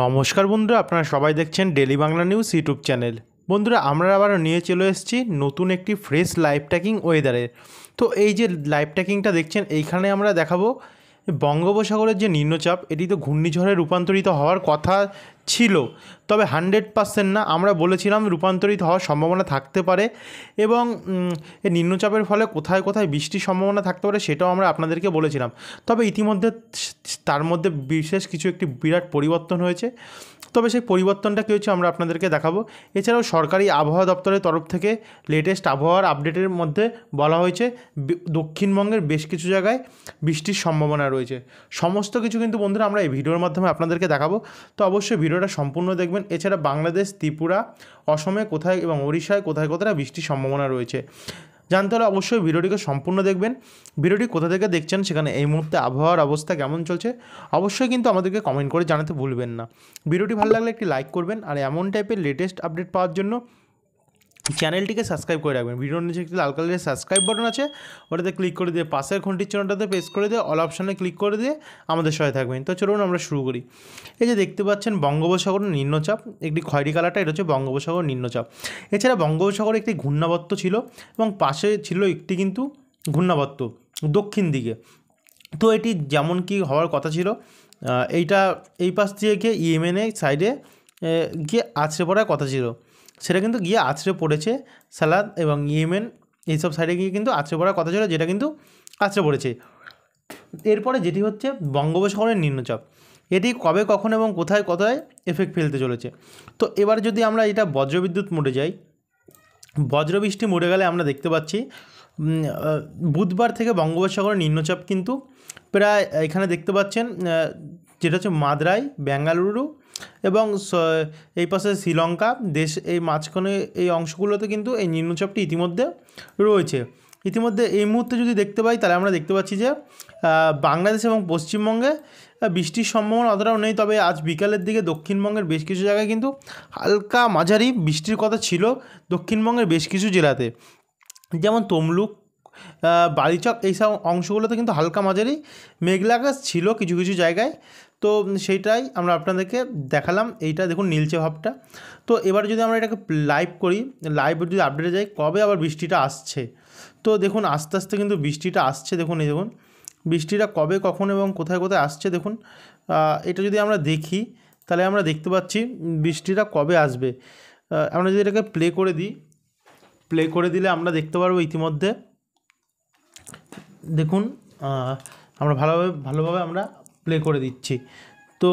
নমস্কার বন্ধুরা আপনারা সবাই দেখছেন daily Bangla news YouTube channel বন্ধুরা আমরা আবার নিয়ে চলে এসেছি নতুন একটি ফ্রেশ লাইভ ট্র্যাকিং ওয়েদারের তো এই যে লাইভ ট্র্যাকিংটা দেখছেন এইখানে আমরা দেখাবো বঙ্গোপসাগরের যে নিম্নচাপ এটি তো ঘূর্ণিঝড়ে রূপান্তরিত হওয়ার কথা ছিল তবে হান্ড্রেড পার্সেন্ট না আমরা বলেছিলাম রূপান্তরিত হওয়ার সম্ভাবনা থাকতে পারে এবং নিম্নচাপের ফলে কোথায় কোথায় বৃষ্টির সম্ভাবনা থাকতে পারে সেটাও আমরা আপনাদেরকে বলেছিলাম তবে ইতিমধ্যে তার মধ্যে বিশেষ কিছু একটি বিরাট পরিবর্তন হয়েছে তবে সেই পরিবর্তনটা কী হচ্ছে আমরা আপনাদেরকে দেখাবো এছাড়াও সরকারি আবহাওয়া দপ্তরের তরফ থেকে লেটেস্ট আবহাওয়ার আপডেটের মধ্যে বলা হয়েছে দক্ষিণবঙ্গের বেশ কিছু জায়গায় বৃষ্টির সম্ভাবনা রয়েছে সমস্ত কিছু কিন্তু বন্ধুরা আমরা এই ভিডিওর মাধ্যমে আপনাদেরকে দেখাবো তো অবশ্যই ভিডিও ভিডিওটা সম্পূর্ণ দেখবেন এছাড়া বাংলাদেশ ত্রিপুরা অসমে কোথায় এবং ওড়িশায় কোথায় কোথায় বৃষ্টির সম্ভাবনা রয়েছে জানতে হলে অবশ্যই ভিডিওটিকে সম্পূর্ণ দেখবেন ভিডিওটি কোথা থেকে দেখছেন সেখানে এই মুহূর্তে আবহাওয়ার অবস্থা কেমন চলছে অবশ্যই কিন্তু আমাদেরকে কমেন্ট করে জানাতে ভুলবেন না ভিডিওটি ভালো লাগলে একটি লাইক করবেন আর এমন টাইপের লেটেস্ট আপডেট পাওয়ার জন্য চ্যানেলটিকে সাবস্ক্রাইব করে রাখবেন ভিডিওর নিচে একটি লাল কালারের সাবস্ক্রাইব বাটন আছে ওটাতে ক্লিক করে দিয়ে পাশের খুঁটির চিহ্নটাতে প্রেস করে দিয়ে অল অপশানে ক্লিক করে দিয়ে আমাদের সহায় থাকবেন তো চলুন আমরা শুরু করি এই যে দেখতে পাচ্ছেন বঙ্গোপসাগরের নিম্নচাপ একটি খয়েরি কালারটা এটা হচ্ছে বঙ্গোপসাগর নিম্নচাপ এছাড়া বঙ্গোপসাগরে একটি ঘূর্ণাবর্ত ছিল এবং পাশে ছিল একটি কিন্তু ঘূর্ণাবর্ত দক্ষিণ দিকে তো এটি যেমন কি হওয়ার কথা ছিল এইটা এই পাশ থেকে গিয়ে ইয়েমেনের সাইডে গিয়ে আছড়ে পড়ার কথা ছিল সেটা কিন্তু গিয়ে আছড়ে পড়েছে সালাদ এবং ইয়েমেন এইসব সাইডে গিয়ে কিন্তু আছড়ে পড়ার কথা ছিল যেটা কিন্তু আছড়ে পড়েছে এরপরে যেটি হচ্ছে বঙ্গোপসাগরের নিম্নচাপ এটি কবে কখন এবং কোথায় কোথায় এফেক্ট ফেলতে চলেছে তো এবার যদি আমরা এটা বজ্রবিদ্যুৎ মোড়ে যাই বজ্রবৃষ্টি মোড়ে গেলে আমরা দেখতে পাচ্ছি বুধবার থেকে বঙ্গোপসাগরের নিম্নচাপ কিন্তু প্রায় এখানে দেখতে পাচ্ছেন যেটা হচ্ছে মাদ্রাই বেঙ্গালুরু এবং এই পাশে শ্রীলঙ্কা দেশ এই মাঝখানে এই অংশগুলোতে কিন্তু এই নিম্নচাপটি ইতিমধ্যে রয়েছে ইতিমধ্যে এই মুহূর্তে যদি দেখতে পাই তাহলে আমরা দেখতে পাচ্ছি যে বাংলাদেশ এবং পশ্চিমবঙ্গে বৃষ্টির সম্ভাবনা অতটাও নেই তবে আজ বিকালের দিকে দক্ষিণবঙ্গের বেশ কিছু জায়গায় কিন্তু হালকা মাঝারি বৃষ্টির কথা ছিল দক্ষিণবঙ্গের বেশ কিছু জেলাতে যেমন তমলুক বালিচক এইসব অংশগুলোতে কিন্তু হালকা মাঝারি মেঘলা ছিল কিছু কিছু জায়গায় তো সেইটাই আমরা আপনাদেরকে দেখালাম এইটা দেখুন নীলচে ভাবটা তো এবার যদি আমরা এটাকে লাইভ করি লাইভ যদি আপডেটে যাই কবে আবার বৃষ্টিটা আসছে তো দেখুন আস্তে আস্তে কিন্তু বৃষ্টিটা আসছে দেখুন এই দেখুন বৃষ্টিটা কবে কখন এবং কোথায় কোথায় আসছে দেখুন এটা যদি আমরা দেখি তাহলে আমরা দেখতে পাচ্ছি বৃষ্টিটা কবে আসবে আমরা যদি এটাকে প্লে করে দিই প্লে করে দিলে আমরা দেখতে পারবো ইতিমধ্যে দেখুন আমরা ভালোভাবে ভালোভাবে আমরা প্লে করে দিচ্ছি তো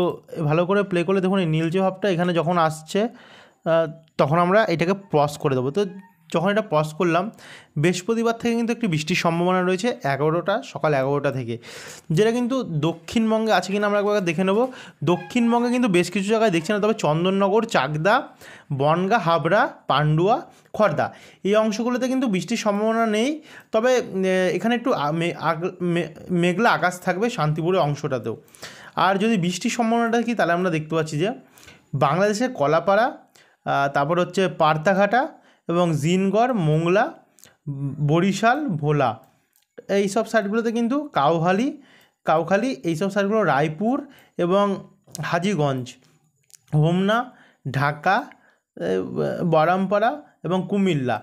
ভালো করে প্লে করলে দেখুন এই নীলচে ভাবটা এখানে যখন আসছে তখন আমরা এটাকে প্রস করে দেবো তো যখন এটা পজ করলাম বৃহস্পতিবার থেকে কিন্তু একটি বৃষ্টির সম্ভাবনা রয়েছে এগারোটা সকাল এগারোটা থেকে যেটা কিন্তু দক্ষিণবঙ্গে আছে কিনা আমরা একবার দেখে নেব দক্ষিণবঙ্গে কিন্তু বেশ কিছু জায়গায় দেখছি না তবে চন্দননগর চাকদা বনগা হাবড়া পান্ডুয়া খর্দা এই অংশগুলোতে কিন্তু বৃষ্টির সম্ভাবনা নেই তবে এখানে একটু মেঘলা আকাশ থাকবে শান্তিপুরের অংশটাতেও আর যদি বৃষ্টির সম্ভাবনাটা কি তাহলে আমরা দেখতে পাচ্ছি যে বাংলাদেশের কলাপাড়া তারপর হচ্ছে পার্তাঘাটা এবং জিনগড় মোংলা বরিশাল ভোলা এই সব সাইটগুলোতে কিন্তু কাউহালি কাউখালি এইসব সাইটগুলো রায়পুর এবং হাজিগঞ্জ হোমনা ঢাকা বারামপাড়া এবং কুমিল্লা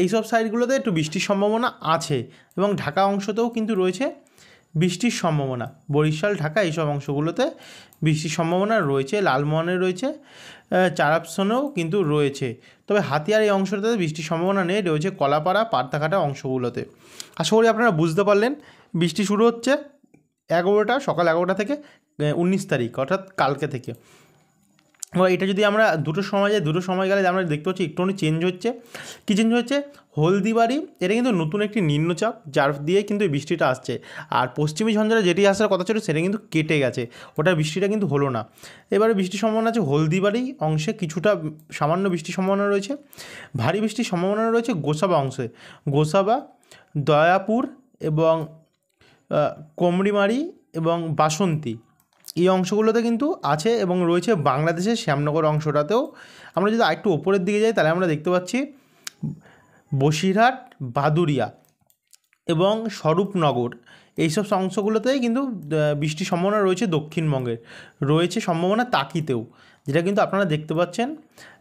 এইসব সাইডগুলোতে একটু বৃষ্টির সম্ভাবনা আছে এবং ঢাকা অংশতেও কিন্তু রয়েছে বৃষ্টির সম্ভাবনা বরিশাল ঢাকা এইসব অংশগুলোতে বৃষ্টির সম্ভাবনা রয়েছে লালমোহনে রয়েছে চারাপসনেও কিন্তু রয়েছে তবে হাতিয়ার এই অংশটাতে বৃষ্টির সম্ভাবনা নেই রয়েছে কলাপাড়া পার্থাঘাটা অংশগুলোতে আশা করি আপনারা বুঝতে পারলেন বৃষ্টি শুরু হচ্ছে এগারোটা সকাল এগারোটা থেকে উনিশ তারিখ অর্থাৎ কালকে থেকে এবার এটা যদি আমরা দুটো সময় যাই দুটো সময় গেলে আমরা দেখতে পাচ্ছি একটুখানি চেঞ্জ হচ্ছে কী চেঞ্জ হচ্ছে হলদিবাড়ি এটা কিন্তু নতুন একটি নিম্নচাপ যার দিয়ে কিন্তু এই বৃষ্টিটা আসছে আর পশ্চিমী ঝঞ্ঝারা যেটি আসার কথা ছিল সেটা কিন্তু কেটে গেছে ওটা বৃষ্টিটা কিন্তু হলো না এবারে বৃষ্টির সম্ভাবনা আছে হলদিবাড়ি অংশে কিছুটা সামান্য বৃষ্টির সম্ভাবনা রয়েছে ভারী বৃষ্টির সম্ভাবনা রয়েছে গোসাবা অংশে গোসাবা দয়াপুর এবং কমরিমারি এবং বাসন্তী এই অংশগুলোতে কিন্তু আছে এবং রয়েছে বাংলাদেশের শ্যামনগর অংশটাতেও আমরা যদি আরেকটু ওপরের দিকে যাই তাহলে আমরা দেখতে পাচ্ছি বসিরহাট বাদুরিয়া এবং স্বরূপনগর এইসব অংশগুলোতেই কিন্তু বৃষ্টির সম্ভাবনা রয়েছে দক্ষিণবঙ্গের রয়েছে সম্ভাবনা তাকিতেও যেটা কিন্তু আপনারা দেখতে পাচ্ছেন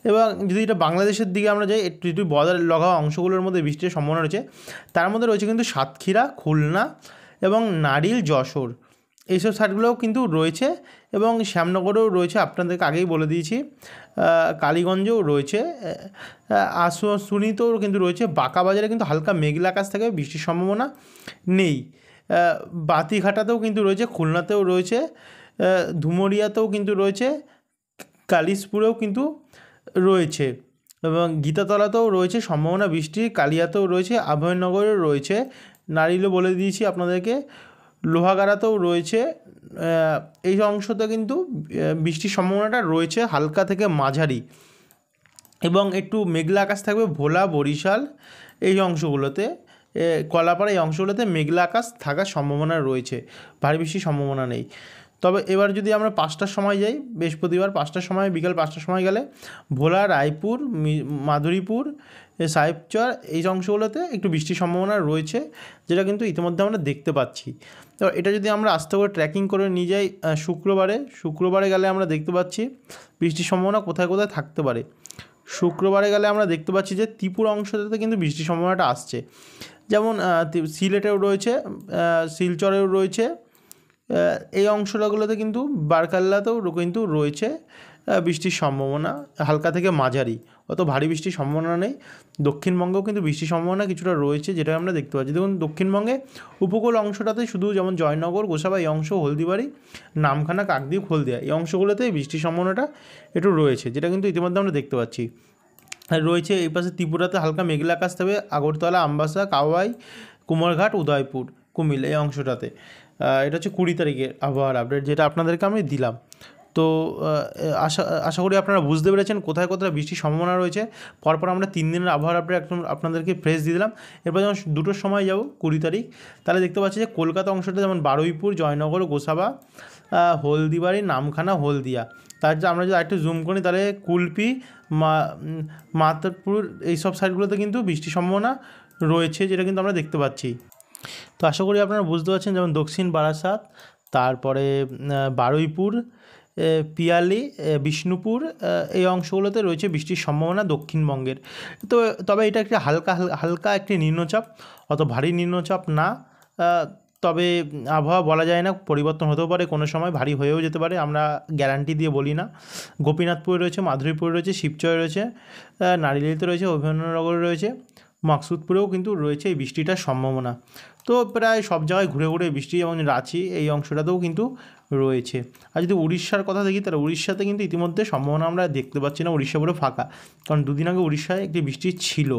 এবং যদি এটা বাংলাদেশের দিকে আমরা যাই একটু একটু বদার লগা অংশগুলোর মধ্যে বৃষ্টির সম্ভাবনা রয়েছে তার মধ্যে রয়েছে কিন্তু সাতক্ষীরা খুলনা এবং নারিল যশোর এইসব সাইটগুলোও কিন্তু রয়েছে এবং শ্যামনগরেও রয়েছে আপনাদেরকে আগেই বলে দিয়েছি কালীগঞ্জেও রয়েছে সুনিতেও কিন্তু রয়েছে বাঁকা বাজারে কিন্তু হালকা মেঘলা আকাশ থেকে বৃষ্টির সম্ভাবনা নেই বাতিঘাটাতেও কিন্তু রয়েছে খুলনাতেও রয়েছে ধুমরিয়াতেও কিন্তু রয়েছে কালিশপুরেও কিন্তু রয়েছে এবং গীতাতলাতেও রয়েছে সম্ভাবনা বৃষ্টি কালিয়াতেও রয়েছে আভয়নগরেও রয়েছে নারিলও বলে দিয়েছি আপনাদেরকে লোহাগাড়াতেও রয়েছে এই অংশতে কিন্তু বৃষ্টির সম্ভাবনাটা রয়েছে হালকা থেকে মাঝারি এবং একটু মেঘলা আকাশ থাকবে ভোলা বরিশাল এই অংশগুলোতে কলাপাড়া এই অংশগুলোতে মেঘলা আকাশ থাকার সম্ভাবনা রয়েছে ভারী বৃষ্টির সম্ভাবনা নেই তবে এবার যদি আমরা পাঁচটার সময় যাই বৃহস্পতিবার পাঁচটার সময় বিকাল পাঁচটার সময় গেলে ভোলা রায়পুর মাধুরীপুর সাহেবচর এই অংশগুলোতে একটু বৃষ্টির সম্ভাবনা রয়েছে যেটা কিন্তু ইতিমধ্যে আমরা দেখতে পাচ্ছি তো এটা যদি আমরা আস্তে করে ট্র্যাকিং করে নিয়ে যাই শুক্রবারে শুক্রবারে গেলে আমরা দেখতে পাচ্ছি বৃষ্টির সম্ভাবনা কোথায় কোথায় থাকতে পারে শুক্রবারে গেলে আমরা দেখতে পাচ্ছি যে ত্রিপুরা অংশটাতে কিন্তু বৃষ্টির সম্ভাবনাটা আসছে যেমন সিলেটেও রয়েছে শিলচরেও রয়েছে এই অংশটাগুলোতে কিন্তু বারকাল্লাতেও কিন্তু রয়েছে বৃষ্টির সম্ভাবনা হালকা থেকে মাঝারি অত ভারী বৃষ্টির সম্ভাবনা নেই দক্ষিণবঙ্গেও কিন্তু বৃষ্টির সম্ভাবনা কিছুটা রয়েছে যেটা আমরা দেখতে পাচ্ছি দেখুন দক্ষিণবঙ্গে উপকূল অংশটাতে শুধু যেমন জয়নগর গোসাবা এই অংশ হলদিবাড়ি নামখানা কাকদ্বীপ হলদিয়া এই অংশগুলোতে বৃষ্টির সম্ভাবনাটা একটু রয়েছে যেটা কিন্তু ইতিমধ্যে আমরা দেখতে পাচ্ছি রয়েছে এই পাশে ত্রিপুরাতে হালকা মেঘলা আকাশ থাকবে আগরতলা আমবাসা কাওয়াই কুমারঘাট উদয়পুর কুমিল এই অংশটাতে এটা হচ্ছে কুড়ি তারিখের আবহাওয়ার আপডেট যেটা আপনাদেরকে আমি দিলাম তো আশা আশা করি আপনারা বুঝতে পেরেছেন কোথায় কোথায় বৃষ্টির সম্ভাবনা রয়েছে পরপর আমরা তিন দিনের আবহাওয়ার আপডেট একদম আপনাদেরকে ফ্রেশ দিয়ে দিলাম এরপর যখন দুটোর সময় যাব কুড়ি তারিখ তাহলে দেখতে পাচ্ছি যে কলকাতা অংশটা যেমন বারুইপুর জয়নগর গোসাবা হলদিবাড়ি নামখানা হলদিয়া তার যে আমরা যদি আরেকটু জুম করি তাহলে কুলপি মাতারপুর এইসব সাইডগুলোতে কিন্তু বৃষ্টির সম্ভাবনা রয়েছে যেটা কিন্তু আমরা দেখতে পাচ্ছি তো আশা করি আপনারা বুঝতে পারছেন যেমন দক্ষিণ বারাসাত তারপরে বারুইপুর পিয়ালি বিষ্ণুপুর এই অংশগুলোতে রয়েছে বৃষ্টির সম্ভাবনা দক্ষিণবঙ্গের তো তবে এটা একটি হালকা হালকা একটি নিম্নচাপ অত ভারী নিম্নচাপ না তবে আবহাওয়া বলা যায় না পরিবর্তন হতেও পারে কোনো সময় ভারী হয়েও যেতে পারে আমরা গ্যারান্টি দিয়ে বলি না গোপীনাথপুরে রয়েছে মাধুরীপুরে রয়েছে শিবচয় রয়েছে নারীলিতে রয়েছে অভিনয়নগরে রয়েছে মাকসুদপুরেও কিন্তু রয়েছে এই বৃষ্টিটার সম্ভাবনা তো প্রায় সব জায়গায় ঘুরে ঘুরে বৃষ্টি যেমন রাঁচি এই অংশটাতেও কিন্তু রয়েছে আর যদি উড়িষ্যার কথা দেখি তাহলে উড়িষ্যাতে কিন্তু ইতিমধ্যে সম্ভাবনা আমরা দেখতে পাচ্ছি না উড়িষ্যা পুরো ফাঁকা কারণ দুদিন আগে উড়িষ্যায় একটি বৃষ্টি ছিল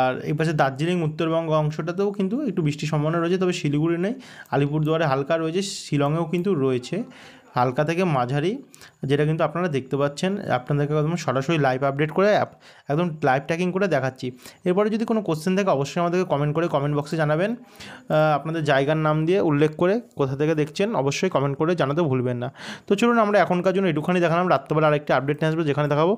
আর এই পাশে দার্জিলিং উত্তরবঙ্গ অংশটাতেও কিন্তু একটু বৃষ্টির সম্ভাবনা রয়েছে তবে শিলিগুড়ি নেই আলিপুরদুয়ারে হালকা রয়েছে শিলংয়েও কিন্তু রয়েছে হালকা থেকে মাঝারি যেটা কিন্তু আপনারা দেখতে পাচ্ছেন আপনাদেরকে একদম সরাসরি লাইভ আপডেট করে অ্যাপ একদম লাইভ ট্র্যাকিং করে দেখাচ্ছি এরপরে যদি কোনো কোশ্চেন থাকে অবশ্যই আমাদেরকে কমেন্ট করে কমেন্ট বক্সে জানাবেন আপনাদের জায়গার নাম দিয়ে উল্লেখ করে কোথা থেকে দেখছেন অবশ্যই কমেন্ট করে জানাতে ভুলবেন না তো চলুন আমরা এখনকার জন্য একটুখানি দেখালাম রাত্রবেলা আরেকটা আপডেট নিয়ে আসবো যেখানে দেখাবো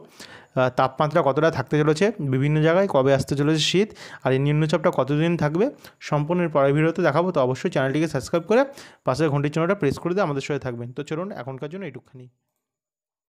তাপমাত্রা কতটা থাকতে চলেছে বিভিন্ন জায়গায় কবে আসতে চলেছে শীত আর এই নিম্নচাপটা কতদিন থাকবে সম্পূর্ণ পরের ভিডিওতে দেখাবো তো অবশ্যই চ্যানেলটিকে সাবস্ক্রাইব করে পাশের ঘন্টির চ্যানেলটা প্রেস করে দিয়ে আমাদের সাথে থাকবেন তো চলুন এখনকার জন্য এটুখানি